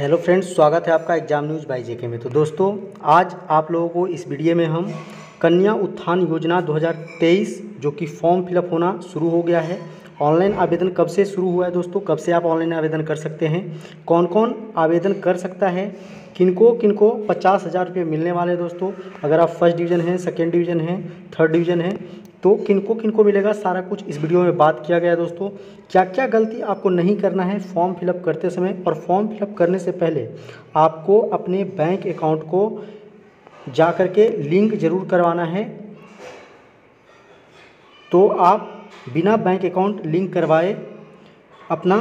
hello friends स्वागत है आपका एग्जाम न्यूज बाई जेके में तो दोस्तों आज आप लोगों को इस वीडियो में हम कन्या उत्थान योजना 2023 जो कि फॉर्म फिलअप होना शुरू हो गया है ऑनलाइन आवेदन कब से शुरू हुआ है दोस्तों कब से आप ऑनलाइन आवेदन कर सकते हैं कौन कौन आवेदन कर सकता है किनको किनको पचास हज़ार रुपये मिलने वाले हैं दोस्तों अगर आप फर्स्ट डिवीज़न हैं सेकेंड डिवीज़न हैं थर्ड डिवीज़न हैं तो किनको किनको मिलेगा सारा कुछ इस वीडियो में बात किया गया है दोस्तों क्या क्या गलती आपको नहीं करना है फॉर्म फिलअप करते समय और फॉर्म फिलअप करने से पहले आपको अपने बैंक अकाउंट को जा कर के लिंक ज़रूर करवाना है तो आप बिना बैंक अकाउंट लिंक करवाए अपना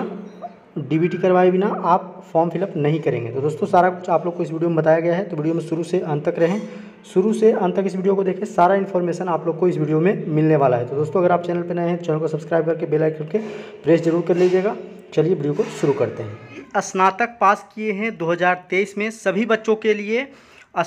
डीबीटी करवाए बिना आप फॉर्म फिलअप नहीं करेंगे तो दोस्तों सारा कुछ आप लोग को इस वीडियो में बताया गया है तो वीडियो में शुरू से अंत तक रहें शुरू से अंत तक इस वीडियो को देखें सारा इन्फॉर्मेशन आप लोग को इस वीडियो में मिलने वाला है तो दोस्तों अगर आप चैनल पर नए हैं चैनल को सब्सक्राइब करके बेल आइकन करके प्रेस जरूर कर लीजिएगा चलिए वीडियो को शुरू करते हैं स्नातक पास किए हैं तेईस में सभी बच्चों के लिए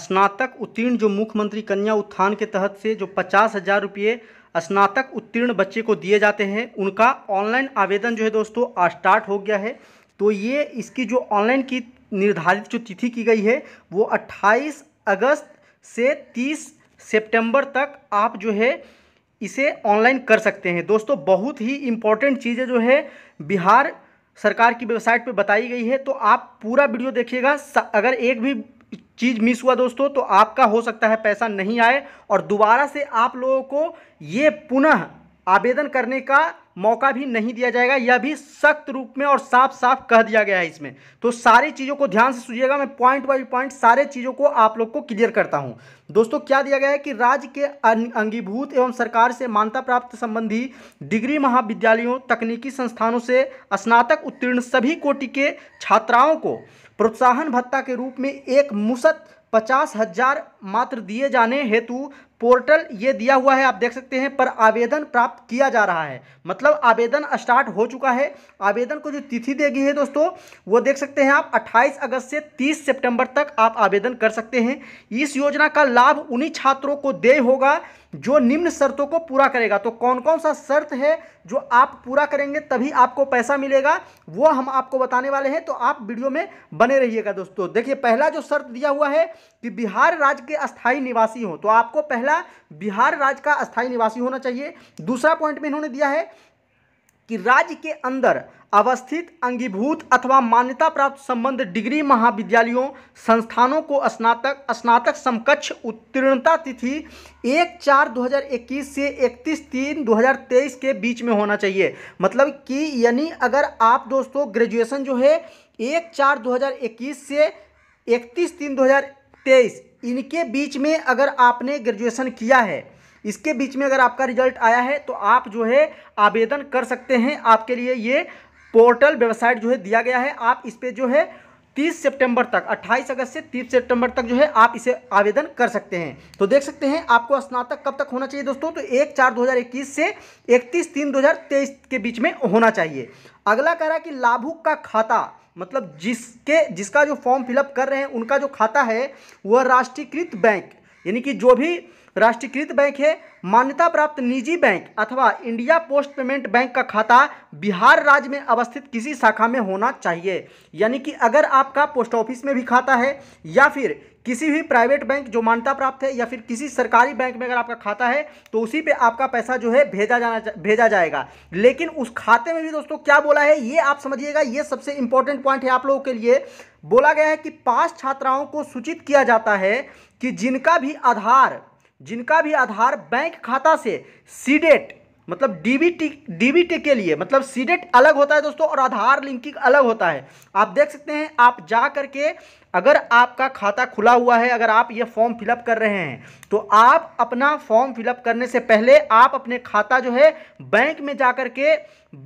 स्नातक उत्तीर्ण जो मुख्यमंत्री कन्या उत्थान के तहत से जो पचास हज़ार रुपये स्नातक उत्तीर्ण बच्चे को दिए जाते हैं उनका ऑनलाइन आवेदन जो है दोस्तों स्टार्ट हो गया है तो ये इसकी जो ऑनलाइन की निर्धारित जो तिथि की गई है वो 28 अगस्त से 30 सितंबर तक आप जो है इसे ऑनलाइन कर सकते हैं दोस्तों बहुत ही इम्पॉर्टेंट चीज़ें जो है बिहार सरकार की वेबसाइट पे बताई गई है तो आप पूरा वीडियो देखिएगा अगर एक भी चीज़ मिस हुआ दोस्तों तो आपका हो सकता है पैसा नहीं आए और दोबारा से आप लोगों को ये पुनः आवेदन करने का मौका भी नहीं दिया जाएगा यह भी सख्त रूप में और साफ साफ कह दिया गया है इसमें तो सारी चीज़ों को ध्यान से सुझिएगा मैं पॉइंट बाई पॉइंट सारे चीज़ों को आप लोग को क्लियर करता हूं दोस्तों क्या दिया गया है कि राज्य के अं-, अंगीभूत एवं सरकार से मान्यता प्राप्त संबंधी डिग्री महाविद्यालयों तकनीकी संस्थानों से स्नातक उत्तीर्ण सभी कोटि के छात्राओं को प्रोत्साहन भत्ता के रूप में एक मुसत पचास हजार मात्र दिए जाने हेतु पोर्टल ये दिया हुआ है आप देख सकते हैं पर आवेदन प्राप्त किया जा रहा है मतलब आवेदन स्टार्ट हो चुका है आवेदन को जो तिथि देगी है दोस्तों वो देख सकते हैं आप 28 अगस्त से 30 सितंबर तक आप आवेदन कर सकते हैं इस योजना का लाभ उन्हीं छात्रों को दे होगा जो निम्न शर्तों को पूरा करेगा तो कौन कौन सा शर्त है जो आप पूरा करेंगे तभी आपको पैसा मिलेगा वो हम आपको बताने वाले हैं तो आप वीडियो में बने रहिएगा दोस्तों देखिए पहला जो शर्त दिया हुआ है कि बिहार राज्य के अस्थाई निवासी हों तो आपको पहला बिहार राज्य का अस्थाई निवासी होना चाहिए दूसरा पॉइंट में इन्होंने दिया है कि राज्य के अंदर अवस्थित अंगीभूत अथवा मान्यता प्राप्त संबंध डिग्री महाविद्यालयों संस्थानों को स्नातक स्नातक समकक्ष उत्तीर्णता तिथि एक चार 2021 से इकतीस तीन 2023 के बीच में होना चाहिए मतलब कि यानी अगर आप दोस्तों ग्रेजुएशन जो है एक चार 2021 से इकतीस तीन तेईस इनके बीच में अगर आपने ग्रेजुएशन किया है इसके बीच में अगर आपका रिजल्ट आया है तो आप जो है आवेदन कर सकते हैं आपके लिए ये पोर्टल वेबसाइट जो है दिया गया है आप इस पर जो है 30 सितंबर तक 28 अगस्त से 30 सितंबर तक जो है आप इसे आवेदन कर सकते हैं तो देख सकते हैं आपको स्नातक कब तक होना चाहिए दोस्तों तो एक चार 2021 से 31 तीन 2023 के बीच में होना चाहिए अगला कह रहा है कि लाभुक का खाता मतलब जिसके जिसका जो फॉर्म फिलअप कर रहे हैं उनका जो खाता है वह राष्ट्रीयकृत बैंक यानी कि जो भी राष्ट्रीयकृत बैंक है मान्यता प्राप्त निजी बैंक अथवा इंडिया पोस्ट पेमेंट बैंक का खाता बिहार राज्य में अवस्थित किसी शाखा में होना चाहिए यानी कि अगर आपका पोस्ट ऑफिस में भी खाता है या फिर किसी भी प्राइवेट बैंक जो मान्यता प्राप्त है या फिर किसी सरकारी बैंक में अगर आपका खाता है तो उसी पे आपका पैसा जो है भेजा जाना भेजा जाएगा लेकिन उस खाते में भी दोस्तों क्या बोला है ये आप समझिएगा ये सबसे इंपॉर्टेंट पॉइंट है आप लोगों के लिए बोला गया है कि पास छात्राओं को सूचित किया जाता है कि जिनका भी आधार जिनका भी आधार बैंक खाता से सीडेट मतलब डीबीटी डीबीटी के लिए मतलब सीडेट अलग होता है दोस्तों और आधार लिंकिंग अलग होता है आप देख सकते हैं आप जा करके अगर आपका खाता खुला हुआ है अगर आप ये फॉर्म फिलअप कर रहे हैं तो आप अपना फॉर्म फिलअप करने से पहले आप अपने खाता जो है बैंक में जाकर के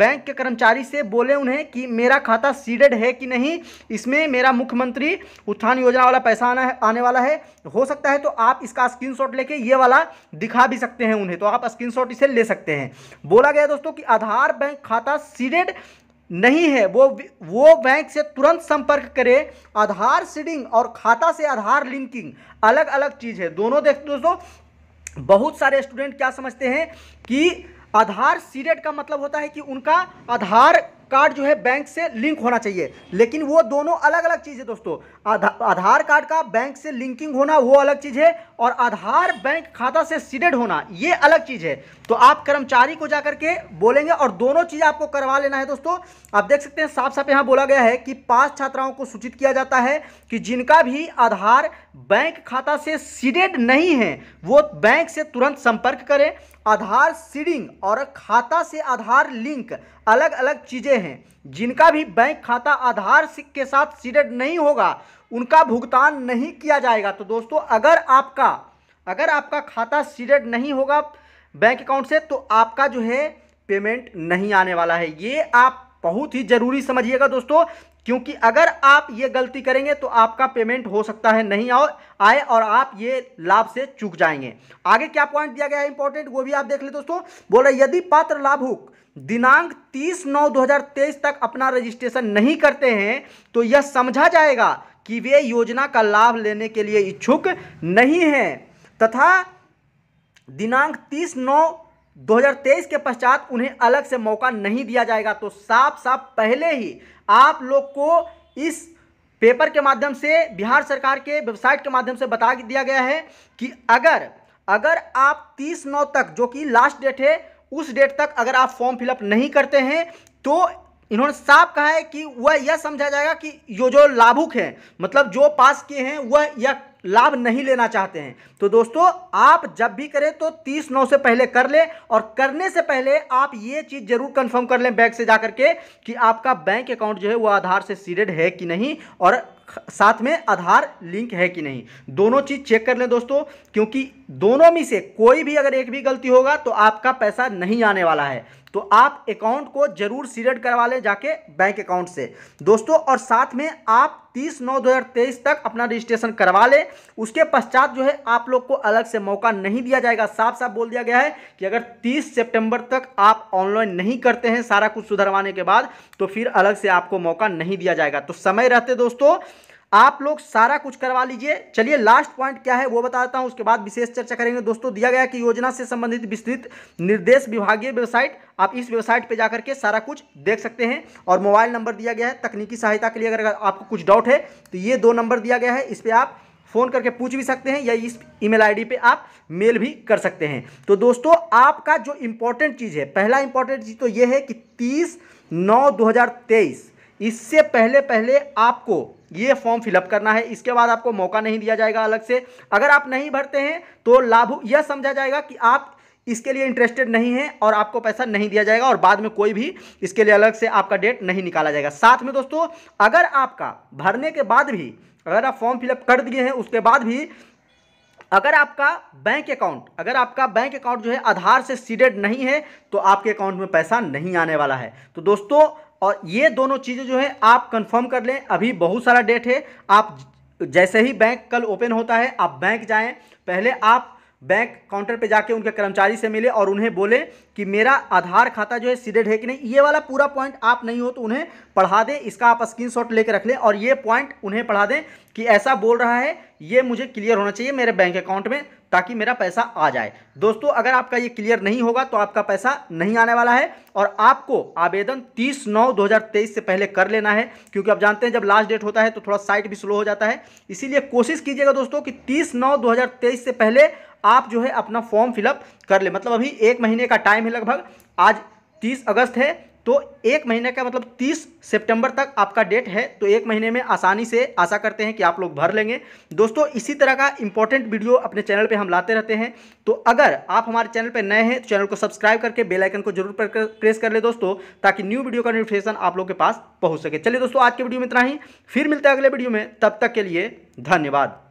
बैंक के कर्मचारी से बोले उन्हें कि मेरा खाता सीडेड है कि नहीं इसमें मेरा मुख्यमंत्री उत्थान योजना वाला पैसा आना है आने वाला है हो सकता है तो आप इसका शॉट लेके ये वाला दिखा भी सकते हैं उन्हें तो आप शॉट इसे ले सकते हैं बोला गया दोस्तों कि आधार बैंक खाता सीडेड नहीं है वो वो बैंक से तुरंत संपर्क करे आधार सीडिंग और खाता से आधार लिंकिंग अलग अलग चीज़ है दोनों देख दोस्तों बहुत सारे स्टूडेंट क्या समझते हैं कि आधार सीडेड का मतलब होता है कि उनका आधार कार्ड जो है बैंक से लिंक होना चाहिए लेकिन वो दोनों अलग अलग चीज़ है दोस्तों आधा, आधार कार्ड का बैंक से लिंकिंग होना वो अलग चीज़ है और आधार बैंक खाता से सीडेड होना ये अलग चीज़ है तो आप कर्मचारी को जाकर के बोलेंगे और दोनों चीज़ आपको करवा लेना है दोस्तों आप देख सकते हैं साफ साफ यहाँ बोला गया है कि पाँच छात्राओं को सूचित किया जाता है कि जिनका भी आधार बैंक खाता से सीडेड नहीं है वो बैंक से तुरंत संपर्क करें आधार सीडिंग और खाता से आधार लिंक अलग अलग चीज़ें हैं जिनका भी बैंक खाता आधार के साथ सीडेड नहीं होगा उनका भुगतान नहीं किया जाएगा तो दोस्तों अगर आपका अगर आपका खाता सीडेड नहीं होगा बैंक अकाउंट से तो आपका जो है पेमेंट नहीं आने वाला है ये आप बहुत ही ज़रूरी समझिएगा दोस्तों क्योंकि अगर आप ये गलती करेंगे तो आपका पेमेंट हो सकता है नहीं आओ आए और आप ये लाभ से चूक जाएंगे आगे क्या पॉइंट दिया गया है इंपॉर्टेंट वो भी आप देख ले दोस्तों बोल रहे यदि पात्र लाभुक दिनांक 30 नौ 2023 तक अपना रजिस्ट्रेशन नहीं करते हैं तो यह समझा जाएगा कि वे योजना का लाभ लेने के लिए इच्छुक नहीं हैं तथा दिनांक तीस नौ 2023 के पश्चात उन्हें अलग से मौका नहीं दिया जाएगा तो साफ साफ पहले ही आप लोग को इस पेपर के माध्यम से बिहार सरकार के वेबसाइट के माध्यम से बता दिया गया है कि अगर अगर आप 30 नौ तक जो कि लास्ट डेट है उस डेट तक अगर आप फॉर्म फिलअप नहीं करते हैं तो इन्होंने साफ कहा है कि वह यह समझा जाएगा कि यो जो लाभुक हैं मतलब जो पास किए हैं वह यह लाभ नहीं लेना चाहते हैं तो दोस्तों आप जब भी करें तो तीस नौ से पहले कर लें और करने से पहले आप ये चीज़ जरूर कंफर्म कर लें बैंक से जा करके कि आपका बैंक अकाउंट जो है वो आधार से सीडेड है कि नहीं और साथ में आधार लिंक है कि नहीं दोनों चीज़ चेक कर लें दोस्तों क्योंकि दोनों में से कोई भी अगर एक भी गलती होगा तो आपका पैसा नहीं आने वाला है तो आप अकाउंट को जरूर सीरेट करवा लें जाके बैंक अकाउंट से दोस्तों और साथ में आप 30 नौ 2023 तक अपना रजिस्ट्रेशन करवा लें उसके पश्चात जो है आप लोग को अलग से मौका नहीं दिया जाएगा साफ साफ बोल दिया गया है कि अगर 30 सितंबर तक आप ऑनलाइन नहीं करते हैं सारा कुछ सुधरवाने के बाद तो फिर अलग से आपको मौका नहीं दिया जाएगा तो समय रहते दोस्तों आप लोग सारा कुछ करवा लीजिए चलिए लास्ट पॉइंट क्या है वो बताता हूँ उसके बाद विशेष चर्चा करेंगे दोस्तों दिया गया कि योजना से संबंधित विस्तृत निर्देश विभागीय वेबसाइट आप इस वेबसाइट पे जाकर के सारा कुछ देख सकते हैं और मोबाइल नंबर दिया गया है तकनीकी सहायता के लिए अगर आपको कुछ डाउट है तो ये दो नंबर दिया गया है इस पर आप फ़ोन करके पूछ भी सकते हैं या इस ईमेल आईडी पे आप मेल भी कर सकते हैं तो दोस्तों आपका जो इम्पोर्टेंट चीज़ है पहला इम्पोर्टेंट चीज़ तो ये है कि 30 नौ 2023 इससे पहले पहले आपको ये फॉर्म फिलअप करना है इसके बाद आपको मौका नहीं दिया जाएगा अलग से अगर आप नहीं भरते हैं तो लाभ यह समझा जाएगा कि आप इसके लिए इंटरेस्टेड नहीं है और आपको पैसा नहीं दिया जाएगा और बाद में कोई भी इसके लिए अलग से आपका डेट नहीं निकाला जाएगा साथ में दोस्तों अगर आपका भरने के बाद भी अगर आप फॉर्म फिलअप कर दिए हैं उसके बाद भी अगर आपका बैंक अकाउंट अगर आपका बैंक अकाउंट जो है आधार से सीडेड नहीं है तो आपके अकाउंट में पैसा नहीं आने वाला है तो दोस्तों और ये दोनों चीज़ें जो है आप कंफर्म कर लें अभी बहुत सारा डेट है आप जैसे ही बैंक कल ओपन होता है आप बैंक जाएं पहले आप बैंक काउंटर पे जाके उनके कर्मचारी से मिले और उन्हें बोले कि मेरा आधार खाता जो है सीडेड है कि नहीं ये वाला पूरा पॉइंट आप नहीं हो तो उन्हें पढ़ा दें इसका आप स्क्रीनशॉट लेकर रख लें और ये पॉइंट उन्हें पढ़ा दें कि ऐसा बोल रहा है ये मुझे क्लियर होना चाहिए मेरे बैंक अकाउंट में ताकि मेरा पैसा आ जाए दोस्तों अगर आपका ये क्लियर नहीं होगा तो आपका पैसा नहीं आने वाला है और आपको आवेदन 30 नौ 2023 से पहले कर लेना है क्योंकि आप जानते हैं जब लास्ट डेट होता है तो थोड़ा साइट भी स्लो हो जाता है इसीलिए कोशिश कीजिएगा दोस्तों कि 30 नौ 2023 से पहले आप जो है अपना फॉर्म फिलअप कर ले मतलब अभी एक महीने का टाइम है लगभग आज तीस अगस्त है तो एक महीने का मतलब 30 सितंबर तक आपका डेट है तो एक महीने में आसानी से आशा करते हैं कि आप लोग भर लेंगे दोस्तों इसी तरह का इंपॉर्टेंट वीडियो अपने चैनल पे हम लाते रहते हैं तो अगर आप हमारे चैनल पे नए हैं तो चैनल को सब्सक्राइब करके बेल आइकन को जरूर प्रेस कर ले दोस्तों ताकि न्यू वीडियो का नोटिफिकेशन आप लोग के पास पहुँच सके चलिए दोस्तों आज के वीडियो में इतना ही फिर मिलते हैं अगले वीडियो में तब तक के लिए धन्यवाद